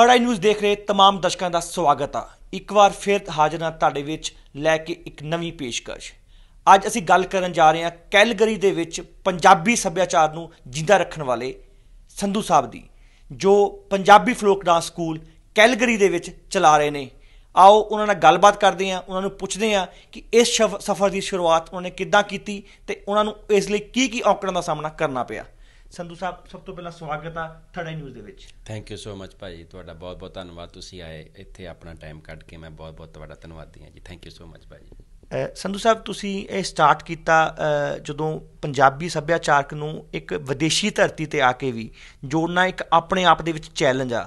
third ਆਈ news ਦੇਖ ਰਹੇ तमाम ਦਰਸ਼ਕਾਂ ਦਾ ਸਵਾਗਤ ਆ ਇੱਕ ਵਾਰ ਫਿਰ ਹਾਜ਼ਰ ਹਾਂ ਤੁਹਾਡੇ ਵਿੱਚ ਲੈ ਕੇ ਇੱਕ ਨਵੀਂ ਪੇਸ਼ਕਸ਼ ਅੱਜ ਅਸੀਂ ਗੱਲ ਕਰਨ ਜਾ ਰਹੇ ਹਾਂ ਕੈਲਗਰੀ ਦੇ ਵਿੱਚ ਪੰਜਾਬੀ ਸੱਭਿਆਚਾਰ ਨੂੰ ਜਿੰਦਾ ਰੱਖਣ ਵਾਲੇ ਸੰਧੂ ਸਾਹਿਬ ਦੀ ਜੋ Punjabi folk dance school Calgary ਦੇ ਵਿੱਚ ਚਲਾ ਰਹੇ ਨੇ ਆਓ ਉਹਨਾਂ ਨਾਲ ਗੱਲਬਾਤ ਕਰਦੇ ਹਾਂ ਉਹਨਾਂ ਨੂੰ ਪੁੱਛਦੇ ਹਾਂ ਕਿ ਇਸ ਸਫ਼ਰ ਦੀ ਸ਼ੁਰੂਆਤ ਉਹਨੇ ਕਿੱਦਾਂ ਕੀਤੀ ਤੇ ਉਹਨਾਂ ਨੂੰ ਇਸ ਲਈ ਕੀ ਕੀ ਔਕੜਾਂ ਦਾ ਸਾਹਮਣਾ ਕਰਨਾ ਪਿਆ ਸੰਧੂ ਸਾਹਿਬ ਸਭ ਤੋਂ ਪਹਿਲਾਂ ਸਵਾਗਤ ਆ ਥੜਾ ਨਿਊਜ਼ ਦੇ ਵਿੱਚ ਥੈਂਕ ਯੂ ਸੋ ਮਚ ਭਾਜੀ ਤੁਹਾਡਾ ਬਹੁਤ ਬਹੁਤ ਧੰਨਵਾਦ ਤੁਸੀਂ ਆਏ ਇੱਥੇ ਆਪਣਾ ਟਾਈਮ ਕੱਢ ਕੇ ਮੈਂ ਬਹੁਤ ਬਹੁਤ ਤੁਹਾਡਾ ਧੰਨਵਾਦੀ ਹਾਂ ਜੀ ਥੈਂਕ ਯੂ ਸੋ ਮਚ ਭਾਜੀ ਸੰਧੂ ਸਾਹਿਬ ਤੁਸੀਂ ਇਹ ਸਟਾਰਟ ਕੀਤਾ ਜਦੋਂ ਪੰਜਾਬੀ ਸੱਭਿਆਚਾਰਕ ਨੂੰ ਇੱਕ ਵਿਦੇਸ਼ੀ ਧਰਤੀ ਤੇ ਆ ਕੇ ਵੀ ਜੋੜਨਾ ਇੱਕ ਆਪਣੇ ਆਪ ਦੇ ਵਿੱਚ ਚੈਲੰਜ ਆ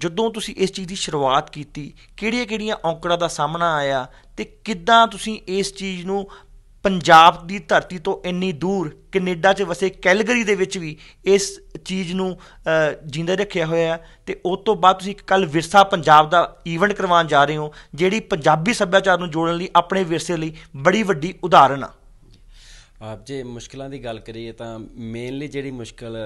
ਜਦੋਂ ਤੁਸੀਂ ਇਸ ਚੀਜ਼ ਦੀ ਸ਼ੁਰੂਆਤ ਕੀਤੀ ਕਿਹੜੀਆਂ-ਕਿਹੜੀਆਂ ਔਕੜਾਂ ਦਾ ਸਾਹਮਣਾ ਆਇਆ ਤੇ ਕਿੱਦਾਂ ਤੁਸੀਂ ਇਸ ਚੀਜ਼ ਨੂੰ ਪੰਜਾਬ ਦੀ ਧਰਤੀ ਤੋਂ ਇੰਨੀ ਦੂਰ ਕੈਨੇਡਾ 'ਚ ਵਸੇ ਕੈਲਗਰੀ ਦੇ ਵਿੱਚ ਵੀ ਇਸ ਚੀਜ਼ ਨੂੰ ਜਿੰਦਾ ਰੱਖਿਆ ਹੋਇਆ ਹੈ ਤੇ ਉਸ ਤੋਂ ਬਾਅਦ ਤੁਸੀਂ ਕੱਲ ਵਿਰਸਾ ਪੰਜਾਬ ਦਾ ਈਵੈਂਟ ਕਰਵਾਉਣ ਜਾ ਰਹੇ ਹੋ ਜਿਹੜੀ ਪੰਜਾਬੀ ਸੱਭਿਆਚਾਰ ਨੂੰ ਜੋੜਨ ਲਈ ਆਪਣੇ ਵਿਰਸੇ ਲਈ ਬੜੀ ਵੱਡੀ ਉਦਾਹਰਣ ਆ ਆਪ ਜੇ ਮੁਸ਼ਕਲਾਂ ਦੀ ਗੱਲ ਕਰੀਏ ਤਾਂ ਮੇਨਲੀ ਜਿਹੜੀ ਮੁਸ਼ਕਲ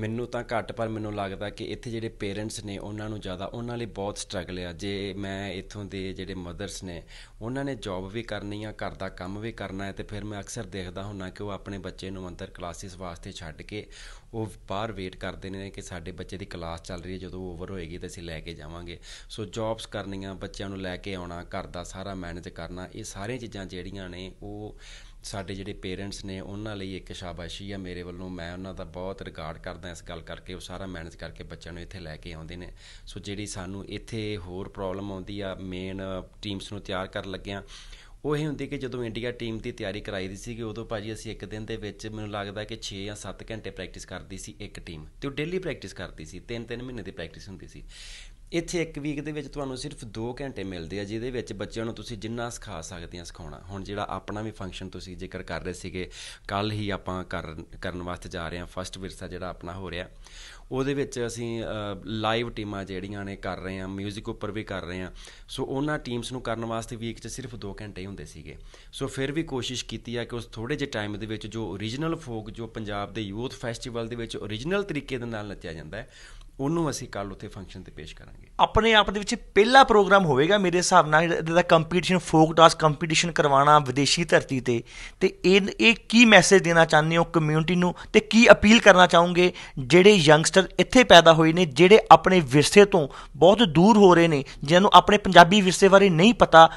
ਮੈਨੂੰ ਤਾਂ ਘੱਟ ਪਰ ਮੈਨੂੰ ਲੱਗਦਾ ਕਿ ਇੱਥੇ ਜਿਹੜੇ ਪੇਰੈਂਟਸ ਨੇ ਉਹਨਾਂ ਨੂੰ ਜ਼ਿਆਦਾ ਉਹਨਾਂ ਲਈ ਬਹੁਤ ਸਟਰਗਲ ਆ ਜੇ ਮੈਂ ਇੱਥੋਂ ਦੇ ਜਿਹੜੇ ਮਦਰਸ ਨੇ ਉਹਨਾਂ ਨੇ ਜੌਬ ਵੀ ਕਰਨੀ ਆ ਘਰ ਦਾ ਕੰਮ ਵੀ ਕਰਨਾ ਹੈ ਤੇ ਫਿਰ ਮੈਂ ਅਕਸਰ ਦੇਖਦਾ ਹੁੰਨਾ ਕਿ ਉਹ ਆਪਣੇ ਬੱਚੇ ਨੂੰ ਅੰਦਰ ਕਲਾਸਿਸ ਵਾਸਤੇ ਛੱਡ ਕੇ ਉਹ ਬਾਹਰ ਵੇਟ ਕਰਦੇ ਨੇ ਕਿ ਸਾਡੇ ਬੱਚੇ ਦੀ ਕਲਾਸ ਚੱਲ ਰਹੀ ਹੈ ਜਦੋਂ ਓਵਰ ਹੋਏਗੀ ਤਾਂ ਅਸੀਂ ਲੈ ਕੇ ਜਾਵਾਂਗੇ ਸੋ ਜੌਬਸ ਕਰਨੀਆਂ ਬੱਚਿਆਂ ਨੂੰ ਲੈ ਕੇ ਆਉਣਾ ਘਰ ਦਾ ਸਾਰਾ ਮੈਨੇਜ ਕਰਨਾ ਇਹ ਸਾਰੀਆਂ ਚੀਜ਼ਾਂ ਜਿਹੜੀਆਂ ਨੇ ਉਹ ਸਾਡੇ ਜਿਹੜੇ ਪੇਰੈਂਟਸ ਨੇ ਉਹਨਾਂ ਲਈ ਇੱਕ ਸ਼ਾਬਾਸ਼ੀ ਆ ਮੇਰੇ ਵੱਲੋਂ ਮੈਂ ਉਹਨਾਂ ਦਾ ਬਹੁਤ ਰਿਗਾਰਡ ਕਰਦਾ ਕਰਦਾ ਇਸ ਗੱਲ ਕਰਕੇ ਉਹ ਸਾਰਾ ਮੈਨੇਜ ਕਰਕੇ ਬੱਚਿਆਂ ਨੂੰ ਇੱਥੇ ਲੈ ਕੇ ਆਉਂਦੇ ਨੇ ਸੋ ਜਿਹੜੀ ਸਾਨੂੰ ਇੱਥੇ ਹੋਰ ਪ੍ਰੋਬਲਮ ਆਉਂਦੀ ਆ ਮੇਨ ਟੀਮਸ ਨੂੰ ਤਿਆਰ ਕਰਨ ਲੱਗਿਆਂ ਉਹ ਇਹ ਹੁੰਦੀ ਕਿ ਜਦੋਂ ਇੰਡੀਆ ਟੀਮ ਦੀ ਤਿਆਰੀ ਕਰਾਈ ਦੀ ਸੀ ਕਿ ਉਦੋਂ ਭਾਜੀ ਅਸੀਂ ਇੱਕ ਦਿਨ ਦੇ ਵਿੱਚ ਮੈਨੂੰ ਲੱਗਦਾ ਕਿ 6 ਜਾਂ 7 ਘੰਟੇ ਪ੍ਰੈਕਟਿਸ ਕਰਦੀ ਸੀ ਇੱਕ ਟੀਮ ਤੇ ਉਹ ਡੇਲੀ ਪ੍ਰੈਕਟਿਸ ਕਰਦੀ ਸੀ 3-3 ਮਹੀਨੇ ਦੀ ਪ੍ਰੈਕਟਿਸ ਹੁੰਦੀ ਸੀ ਇੱਥੇ ਇੱਕ ਵੀਕ ਦੇ ਵਿੱਚ ਤੁਹਾਨੂੰ ਸਿਰਫ 2 ਘੰਟੇ ਮਿਲਦੇ ਆ ਜਿਹਦੇ ਵਿੱਚ ਬੱਚਿਆਂ ਨੂੰ ਤੁਸੀਂ ਜਿੰਨਾ ਸਿਖਾ ਸਕਦੇ ਆ ਸਿਖਾਉਣਾ ਹੁਣ ਜਿਹੜਾ ਆਪਣਾ ਵੀ ਫੰਕਸ਼ਨ ਤੁਸੀਂ ਜ਼ਿਕਰ ਕਰ ਰਹੇ ਸੀਗੇ ਕੱਲ ਹੀ ਆਪਾਂ ਕਰਨ ਵਾਸਤੇ ਜਾ ਰਹੇ ਆ ਫਸਟ ਵਿਰਸਾ ਜਿਹੜਾ ਆਪਣਾ ਹੋ ਰਿਹਾ ਉਹਦੇ ਵਿੱਚ ਅਸੀਂ ਲਾਈਵ ਟੀਮਾਂ ਜਿਹੜੀਆਂ ਨੇ ਕਰ ਰਹੇ ਆ 뮤직 ਉੱਪਰ ਵੀ ਕਰ ਰਹੇ ਆ ਸੋ ਉਹਨਾਂ ਟੀਮਸ ਨੂੰ ਕਰਨ ਵਾਸਤੇ ਵੀਕ 'ਚ ਸਿਰਫ 2 ਘੰਟੇ ਹੀ ਹੁੰਦੇ ਸੀਗੇ ਸੋ ਫਿਰ ਵੀ ਕੋਸ਼ਿਸ਼ ਕੀਤੀ ਆ ਕਿ ਉਸ ਥੋੜੇ ਜਿਹੇ ਟਾਈਮ ਦੇ ਵਿੱਚ ਜੋ origignal ਫੋਕ ਜੋ ਪੰਜਾਬ ਦੇ ਯੂਥ ਫੈਸਟੀਵਲ ਦੇ ਵਿੱਚ origignal ਤਰੀਕੇ ਦੇ ਨਾਲ ਨੱਚਿਆ ਜਾਂਦਾ ਹੈ ਉਹਨੂੰ ਅਸੀਂ ਕੱਲ ਉੱਥੇ ਫੰਕਸ਼ਨ ਤੇ ਪੇਸ਼ ਕਰਾਂਗੇ ਆਪਣੇ ਆਪ ਦੇ ਵਿੱਚ ਪਹਿਲਾ ਪ੍ਰੋਗਰਾਮ ਹੋਵੇਗਾ ਮੇਰੇ ਹਿਸਾਬ ਨਾਲ ਇਹਦਾ ਕੰਪੀਟੀਸ਼ਨ ਫੋਕ ਡਾਂਸ ਕੰਪੀਟੀਸ਼ਨ ਕਰਵਾਉਣਾ ਵਿਦੇਸ਼ੀ ਧਰਤੀ ਤੇ ਤੇ ਇਹ ਇਹ ਕੀ ਮੈਸੇਜ ਦੇਣਾ ਚਾਹੁੰਦੇ ਹੋ ਕਮਿਊਨਿਟੀ ਨੂੰ ਤੇ ਕੀ ਅਪੀਲ ਕਰਨਾ ਚਾਹੋਗੇ ਜਿਹੜੇ ਯੰਗਸਟਰ ਇੱਥੇ ਪੈਦਾ ਹੋਏ ਨੇ ਜਿਹੜੇ ਆਪਣੇ ਵਿਰਸੇ ਤੋਂ ਬਹੁਤ ਦੂਰ ਹੋ ਰਹੇ ਨੇ ਜਿਨ੍ਹਾਂ ਨੂੰ ਆਪਣੇ ਪੰਜਾਬੀ ਵਿਰਸੇ ਬਾਰੇ ਨਹੀਂ ਪਤਾ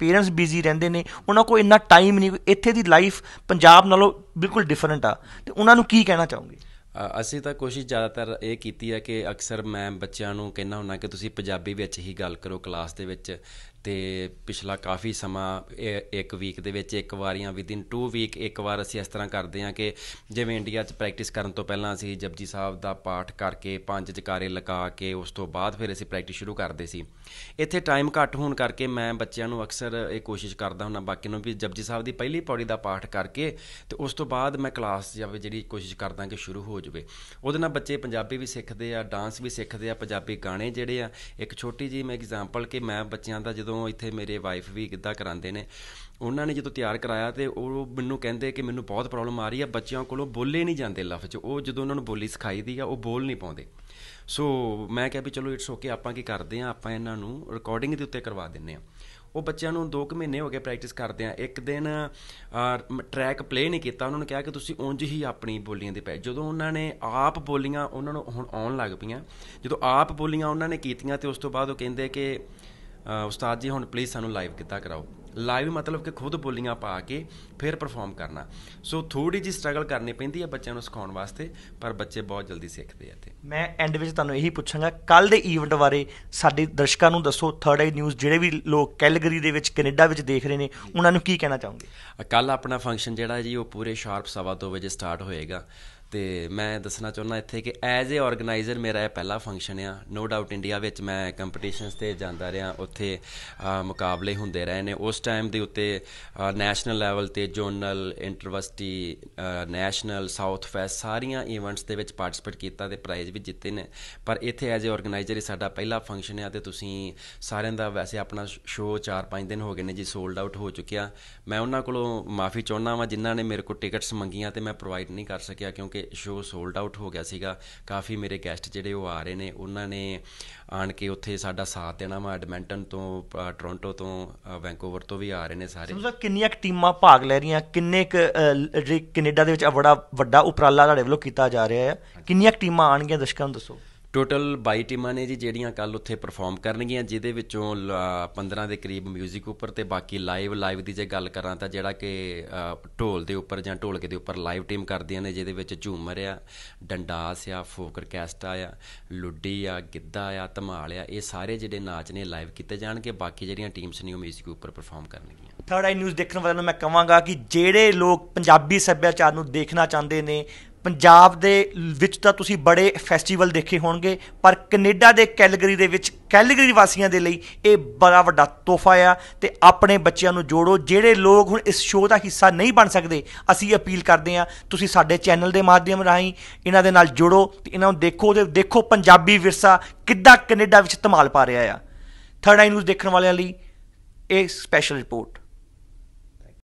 ਪੇਰੈਂਟਸ ਬਿਜ਼ੀ ਰਹਿੰਦੇ ਨੇ ਉਹਨਾਂ ਕੋਲ ਇੰਨਾ ਟਾਈਮ ਨਹੀਂ ਇੱਥੇ ਦੀ ਲਾਈਫ ਪੰਜਾਬ ਨਾਲੋਂ ਬਿਲਕੁਲ ਡਿਫਰੈਂਟ ਆ ਤੇ ਉਹਨਾਂ ਨੂੰ ਕੀ ਕਹਿਣਾ ਚਾਹੋਗੇ ਅਸੀਂ ਤਾਂ ਕੋਸ਼ਿਸ਼ ਜ਼ਿਆਦਾਤਰ ਇਹ ਕੀਤੀ ਹੈ ਕਿ ਅਕਸਰ ਮੈਂ ਬੱਚਿਆਂ ਨੂੰ ਕਹਿਣਾ ਹੁੰਦਾ ਕਿ ਤੁਸੀਂ ਪੰਜਾਬੀ ਵਿੱਚ ਹੀ ਗੱਲ ਕਰੋ ਕਲਾਸ ਦੇ ਵਿੱਚ ਤੇ ਪਿਛਲਾ ਕਾਫੀ ਸਮਾਂ ਇੱਕ ਵੀਕ ਦੇ ਵਿੱਚ ਇੱਕ ਵਾਰੀਆਂ ਵਿਦਿਨ 2 ਵੀਕ ਇੱਕ ਵਾਰ ਅਸੀਂ ਇਸ ਤਰ੍ਹਾਂ ਕਰਦੇ ਹਾਂ ਕਿ ਜਿਵੇਂ ਇੰਡੀਆ 'ਚ ਪ੍ਰੈਕਟਿਸ ਕਰਨ ਤੋਂ ਪਹਿਲਾਂ ਅਸੀਂ ਜਪਜੀ ਸਾਹਿਬ ਦਾ ਪਾਠ ਕਰਕੇ ਪੰਜ ਜਕਾਰੇ ਲਗਾ ਕੇ ਉਸ ਤੋਂ ਬਾਅਦ ਫਿਰ ਅਸੀਂ ਪ੍ਰੈਕਟਿਸ ਸ਼ੁਰੂ ਕਰਦੇ ਸੀ ਇੱਥੇ ਟਾਈਮ ਘੱਟ ਹੋਣ ਕਰਕੇ ਮੈਂ ਬੱਚਿਆਂ ਨੂੰ ਅਕਸਰ ਇਹ ਕੋਸ਼ਿਸ਼ ਕਰਦਾ ਹੁੰਦਾ ਬਾਕੀ ਨੂੰ ਵੀ ਜਪਜੀ ਸਾਹਿਬ ਦੀ ਪਹਿਲੀ ਪੌੜੀ ਦਾ ਪਾਠ ਕਰਕੇ ਤੇ ਉਸ ਤੋਂ ਬਾਅਦ ਮੈਂ ਕਲਾਸ ਜਾਵੇ ਜਿਹੜੀ ਕੋਸ਼ਿਸ਼ ਕਰਦਾ ਕਿ ਸ਼ੁਰੂ ਹੋ ਜਾਵੇ ਉਹਦੇ ਨਾਲ ਬੱਚੇ ਪੰਜਾਬੀ ਵੀ ਸਿੱਖਦੇ ਆ ਡਾਂਸ ਵੀ ਸਿੱਖਦੇ ਆ ਪੰਜਾਬੀ ਗਾਣੇ ਜਿਹੜੇ ਆ ਇੱਕ ਛੋਟੀ ਜੀ ਮੈਂ ਐਗਜ਼ਾਮਪਲ ਕਿ ਮੈਂ ਬੱਚਿਆਂ ਦਾ ਜਦੋਂ ਜਦੋਂ ਇੱਥੇ ਮੇਰੇ ਵਾਈਫ ਵੀ ਗਿੱਧਾ ਕਰਾਉਂਦੇ ਨੇ ਉਹਨਾਂ ਨੇ ਜਦੋਂ ਤਿਆਰ ਕਰਾਇਆ ਤੇ ਉਹ ਮੈਨੂੰ ਕਹਿੰਦੇ ਕਿ ਮੈਨੂੰ ਬਹੁਤ ਪ੍ਰੋਬਲਮ ਆ ਰਹੀ ਆ ਬੱਚਿਆਂ ਕੋਲੋਂ ਬੋਲੇ ਨਹੀਂ ਜਾਂਦੇ ਲਫ਼ਜ਼ ਉਹ ਜਦੋਂ ਉਹਨਾਂ ਨੂੰ ਬੋਲੀ ਸਿਖਾਈ ਦੀ ਆ ਉਹ ਬੋਲ ਨਹੀਂ ਪਾਉਂਦੇ ਸੋ ਮੈਂ ਕਿਹਾ ਵੀ ਚਲੋ ਇਟਸ ਓਕੇ ਆਪਾਂ ਕੀ ਕਰਦੇ ਆ ਆਪਾਂ ਇਹਨਾਂ ਨੂੰ ਰਿਕਾਰਡਿੰਗ ਦੇ ਉੱਤੇ ਕਰਵਾ ਦਿੰਨੇ ਆ ਉਹ ਬੱਚਿਆਂ ਨੂੰ 2 ਕੁ ਮਹੀਨੇ ਹੋ ਗਏ ਪ੍ਰੈਕਟਿਸ ਕਰਦੇ ਆ ਇੱਕ ਦਿਨ ਟਰੈਕ ਪਲੇ ਨਹੀਂ ਕੀਤਾ ਉਹਨਾਂ ਨੂੰ ਕਿਹਾ ਕਿ ਤੁਸੀਂ ਉਂਝ ਹੀ ਆਪਣੀ ਬੋਲੀਆਂ ਦੇ ਪੈ ਜਦੋਂ ਉਹਨਾਂ ਨੇ ਆਪ ਬੋਲੀਆਂ ਉਹਨਾਂ ਨੂੰ ਹੁਣ ਆਉਣ ਲੱਗ ਪਈਆਂ ਜਦੋਂ ਆਪ ਬੋਲੀਆਂ ਉਹਨਾਂ ਨੇ ਕੀਤੀਆਂ ਤੇ ਉਸ ਤੋਂ ਬਾਅਦ ਉਹ ਕਹਿੰਦੇ ਕਿ ਉਸਤਾਦ ਜੀ ਹੁਣ ਪਲੀਜ਼ ਸਾਨੂੰ ਲਾਈਵ ਕਿੱਦਾਂ ਕਰਾਓ ਲਾਈਵ ਮਤਲਬ ਕਿ ਖੁਦ ਬੋਲੀਆਂ ਪਾ ਕੇ ਫਿਰ ਪਰਫਾਰਮ ਕਰਨਾ ਸੋ ਥੋੜੀ ਜੀ ਸਟਰਗਲ ਕਰਨੀ ਪੈਂਦੀ ਹੈ ਬੱਚਿਆਂ ਨੂੰ ਸਿਖਾਉਣ ਵਾਸਤੇ ਪਰ ਬੱਚੇ ਬਹੁਤ ਜਲਦੀ ਸਿੱਖਦੇ ਆ ਤੇ ਮੈਂ ਐਂਡ ਵਿੱਚ ਤੁਹਾਨੂੰ ਇਹੀ ਪੁੱਛਾਂਗਾ ਕੱਲ ਦੇ ਈਵੈਂਟ ਬਾਰੇ ਸਾਡੇ ਦਰਸ਼ਕਾਂ ਨੂੰ ਦੱਸੋ ਥਰਡ ਆਈ ਨਿਊਜ਼ ਜਿਹੜੇ ਵੀ ਲੋਕ ਕੈਲਗਰੀ ਦੇ ਵਿੱਚ ਕੈਨੇਡਾ ਵਿੱਚ ਦੇਖ ਰਹੇ ਨੇ ਉਹਨਾਂ ਨੂੰ ਕੀ ਕਹਿਣਾ ਚਾਹੋਗੇ ਕੱਲ ਆਪਣਾ ਫੰਕਸ਼ਨ ਜਿਹੜਾ ਜੀ ਉਹ ਪੂਰੇ ਸ਼ਾਰਪ 2:30 ਵਜੇ ਸਟਾਰਟ ਹੋਏਗਾ ਤੇ ਮੈਂ ਦੱਸਣਾ ਚਾਹੁੰਦਾ ਇੱਥੇ ਕਿ ਐਜ਼ ਅ ਆਰਗੇਨਾਈਜ਼ਰ ਮੇਰਾ ਇਹ ਪਹਿਲਾ ਫੰਕਸ਼ਨ ਆ ਨੋ ਡਾਊਟ ਇੰਡੀਆ ਵਿੱਚ ਮੈਂ ਕੰਪੀਟੀਸ਼ਨਸ ਤੇ ਜਾਂਦਾ ਰਿਹਾ ਉੱਥੇ ਮੁਕਾਬਲੇ ਹੁੰਦੇ ਰਹੇ ਨੇ ਉਸ ਟਾਈਮ ਦੇ ਉੱਤੇ ਨੈਸ਼ਨਲ ਲੈਵਲ ਤੇ ਜ਼ੋਨਲ ਇੰਟਰਵਰਸਿਟੀ ਨੈਸ਼ਨਲ ਸਾਊਥ ਫੈਸ ਸਾਰੀਆਂ ਇਵੈਂਟਸ ਦੇ ਵਿੱਚ ਪਾਰਟਿਸਿਪੇਟ ਕੀਤਾ ਤੇ ਪ੍ਰਾਈਜ਼ ਵੀ ਜਿੱਤੇ ਨੇ ਪਰ ਇੱਥੇ ਐਜ਼ ਅ ਆਰਗੇਨਾਈਜ਼ਰ ਇਹ ਸਾਡਾ ਪਹਿਲਾ ਫੰਕਸ਼ਨ ਆ ਤੇ ਤੁਸੀਂ ਸਾਰਿਆਂ ਦਾ ਵੈਸੇ ਆਪਣਾ ਸ਼ੋਅ 4-5 ਦਿਨ ਹੋ ਗਏ ਨੇ ਜੀ ਸੋਲਡ ਆਊਟ ਹੋ ਚੁੱਕਿਆ ਮੈਂ ਉਹਨਾਂ ਕੋਲੋਂ ਮਾਫੀ ਚਾਹੁੰਦਾ ਵਾਂ ਜਿਨ੍ਹਾਂ ਨੇ ਮੇਰੇ ਕੋਲ ਟਿਕਟਸ ਮੰਗੀਆਂ ਤੇ ਮੈਂ ਪ੍ਰੋਵਾਈਡ ਨਹੀਂ ਕਰ ਸਕਿਆ ਕਿਉਂਕਿ ਸ਼ੋਅ ਸੋਲਡ ਆਊਟ ਹੋ ਗਿਆ ਸੀਗਾ ਕਾਫੀ ਮੇਰੇ ਗੈਸਟ ਜਿਹੜੇ ਉਹ ਆ ਰਹੇ ਨੇ ਉਹਨਾਂ ਨੇ ਆਣ ਕੇ ਉੱਥੇ ਸਾਡਾ ਸਾਥ ਦੇਣਾ ਵਾ ਐਡਮਿੰਟਨ ਤੋਂ ਟੋਰਾਂਟੋ ਤੋਂ ਵੈਂਕੂਵਰ ਤੋਂ ਵੀ ਆ ਰਹੇ ਨੇ ਸਾਰੇ ਸਮਝੋ ਕਿੰਨੀਆਂ ਟੀਮਾਂ ਭਾਗ ਲੈ ਰਹੀਆਂ ਕਿੰਨੇ ਕ ਕੈਨੇਡਾ ਦੇ ਵਿੱਚ ਬੜਾ ਵੱਡਾ ਉਪਰਾਲਾ ਤੁਹਾਡੇ ਵੱਲੋਂ ਕੀਤਾ ਜਾ ਰਿਹਾ ਹੈ ਕਿੰਨੀਆਂ ਟੀਮਾਂ ਆਣਗੀਆਂ ਦਸ਼ਕਾਂ ਨੂੰ ਦੱਸੋ ਟੋਟਲ 22 ਟੀਮਾਂ ਨੇ ਜੀ ਜਿਹੜੀਆਂ ਕੱਲ ਉੱਥੇ ਪਰਫਾਰਮ ਕਰਨਗੀਆਂ ਜਿਹਦੇ ਵਿੱਚੋਂ 15 ਦੇ ਕਰੀਬ 뮤직 ਉੱਪਰ ਤੇ ਬਾਕੀ ਲਾਈਵ ਲਾਈਵ ਦੀ ਜੇ ਗੱਲ ਕਰਾਂ ਤਾਂ ਜਿਹੜਾ ਕਿ ਢੋਲ ਦੇ ਉੱਪਰ ਜਾਂ ਢੋਲਕੇ ਦੇ ਉੱਪਰ ਲਾਈਵ ਟੀਮ ਕਰਦੀਆਂ ਨੇ ਜਿਹਦੇ ਵਿੱਚ ਝੂਮਰ ਆ ਡੰਡਾਸ ਆ ਫੋਕ ਆਰਕੈਸਟਰਾ ਆ ਲੁੱਡੀ ਆ ਗਿੱਧਾ ਆ ਧਮਾਲ ਆ ਇਹ ਸਾਰੇ ਜਿਹੜੇ ਨਾਚ ਨੇ ਲਾਈਵ ਕੀਤੇ ਜਾਣਗੇ ਬਾਕੀ ਜਿਹੜੀਆਂ ਟੀਮਸ ਨੇ ਉਹ 뮤직 ਉੱਪਰ ਪਰਫਾਰਮ ਕਰਨਗੀਆਂ ਥਰਡ ਆਈ ਨਿਊਜ਼ ਦੇਖਣ ਵਾਲਿਆਂ ਨੂੰ ਮੈਂ ਕਹਾਂਗਾ ਕਿ ਜਿਹੜੇ ਲੋਕ ਪੰਜਾਬੀ ਸੱਭਿਆਚਾਰ ਨੂੰ ਦੇਖਣਾ ਚਾਹੁੰਦੇ ਨੇ ਪੰਜਾਬ ਦੇ ਵਿੱਚ ਤਾਂ ਤੁਸੀਂ ਬੜੇ ਫੈਸਟੀਵਲ ਦੇਖੇ ਹੋਣਗੇ ਪਰ ਕੈਨੇਡਾ ਦੇ ਕੈਲਗਰੀ ਦੇ ਵਿੱਚ ਕੈਲਗਰੀ ਵਾਸੀਆਂ ਦੇ ਲਈ ਇਹ ਬੜਾ ਵੱਡਾ ਤੋਹਫਾ ਆ ਤੇ ਆਪਣੇ ਬੱਚਿਆਂ ਨੂੰ ਜੋੜੋ ਜਿਹੜੇ ਲੋਕ ਹੁਣ ਇਸ ਸ਼ੋਅ ਦਾ ਹਿੱਸਾ ਨਹੀਂ ਬਣ ਸਕਦੇ ਅਸੀਂ ਅਪੀਲ ਕਰਦੇ ਆ ਤੁਸੀਂ ਸਾਡੇ ਚੈਨਲ ਦੇ ਮਾਧਿਅਮ ਰਾਹੀਂ ਇਹਨਾਂ ਦੇ ਨਾਲ ਜੁੜੋ ਤੇ ਇਹਨਾਂ ਨੂੰ ਦੇਖੋ ਤੇ ਦੇਖੋ ਪੰਜਾਬੀ ਵਿਰਸਾ ਕਿੱਦਾਂ ਕੈਨੇਡਾ ਵਿੱਚ ਧਮਾਲ ਪਾ ਰਿਹਾ ਆ ਥਰਡ ਆਈ ਨਿਊਜ਼ ਦੇਖਣ ਵਾਲਿਆਂ ਲਈ ਇਹ ਸਪੈਸ਼ਲ ਰਿਪੋਰਟ